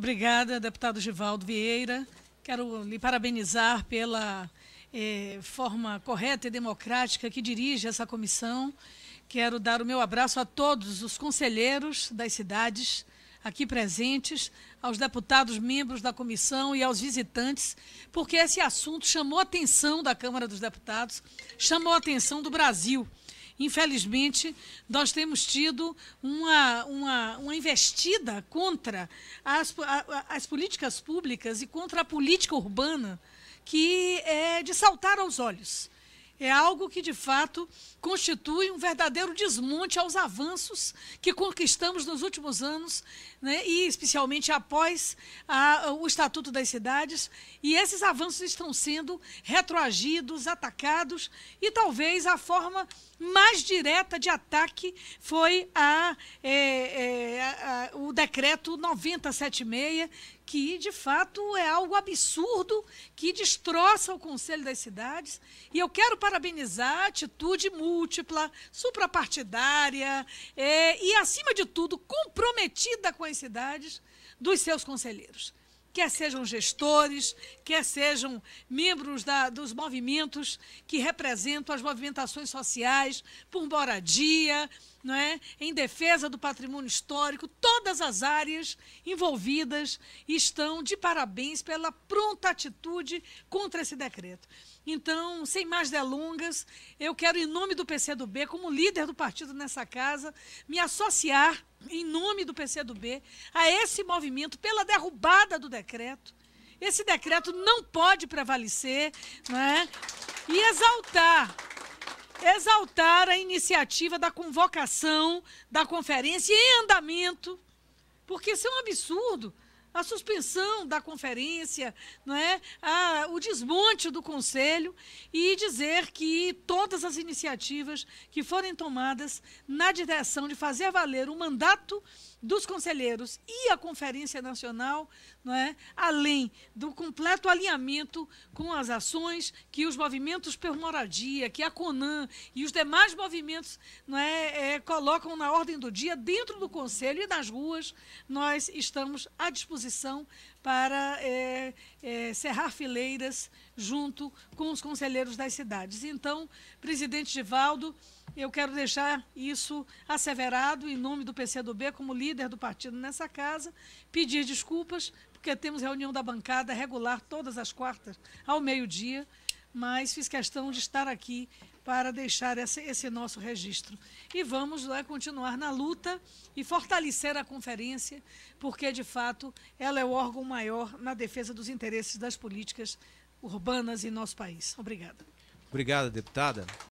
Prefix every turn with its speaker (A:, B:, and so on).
A: Obrigada, deputado Givaldo Vieira. Quero lhe parabenizar pela eh, forma correta e democrática que dirige essa comissão. Quero dar o meu abraço a todos os conselheiros das cidades aqui presentes, aos deputados membros da comissão e aos visitantes, porque esse assunto chamou a atenção da Câmara dos Deputados, chamou a atenção do Brasil infelizmente, nós temos tido uma, uma, uma investida contra as, a, as políticas públicas e contra a política urbana que é de saltar aos olhos é algo que, de fato, constitui um verdadeiro desmonte aos avanços que conquistamos nos últimos anos, né, e especialmente após a, o Estatuto das Cidades. E esses avanços estão sendo retroagidos, atacados, e talvez a forma mais direta de ataque foi a, é, é, a, o decreto 976, que de fato é algo absurdo, que destroça o Conselho das Cidades. E eu quero, para parabenizar a atitude múltipla, suprapartidária é, e, acima de tudo, comprometida com as cidades dos seus conselheiros. Quer sejam gestores, quer sejam membros da, dos movimentos que representam as movimentações sociais por moradia, não é? em defesa do patrimônio histórico, todas as áreas envolvidas estão de parabéns pela pronta atitude contra esse decreto. Então, sem mais delongas, eu quero, em nome do PCdoB, como líder do partido nessa casa, me associar, em nome do PCdoB, a esse movimento pela derrubada do decreto. Esse decreto não pode prevalecer não é? e exaltar exaltar a iniciativa da convocação da conferência em andamento, porque isso é um absurdo. A suspensão da conferência, não é? A, desmonte do Conselho e dizer que todas as iniciativas que forem tomadas na direção de fazer valer o mandato dos conselheiros e a Conferência Nacional, não é? além do completo alinhamento com as ações que os movimentos por moradia, que a CONAN e os demais movimentos não é, é, colocam na ordem do dia dentro do Conselho e nas ruas, nós estamos à disposição para é, é, cerrar fileiras junto com os conselheiros das cidades. Então, presidente Divaldo, eu quero deixar isso asseverado em nome do PCdoB, como líder do partido nessa casa, pedir desculpas, porque temos reunião da bancada regular todas as quartas ao meio-dia, mas fiz questão de estar aqui para deixar esse, esse nosso registro. E vamos né, continuar na luta e fortalecer a conferência, porque, de fato, ela é o órgão maior na defesa dos interesses das políticas urbanas em nosso país. Obrigada. Obrigada, deputada.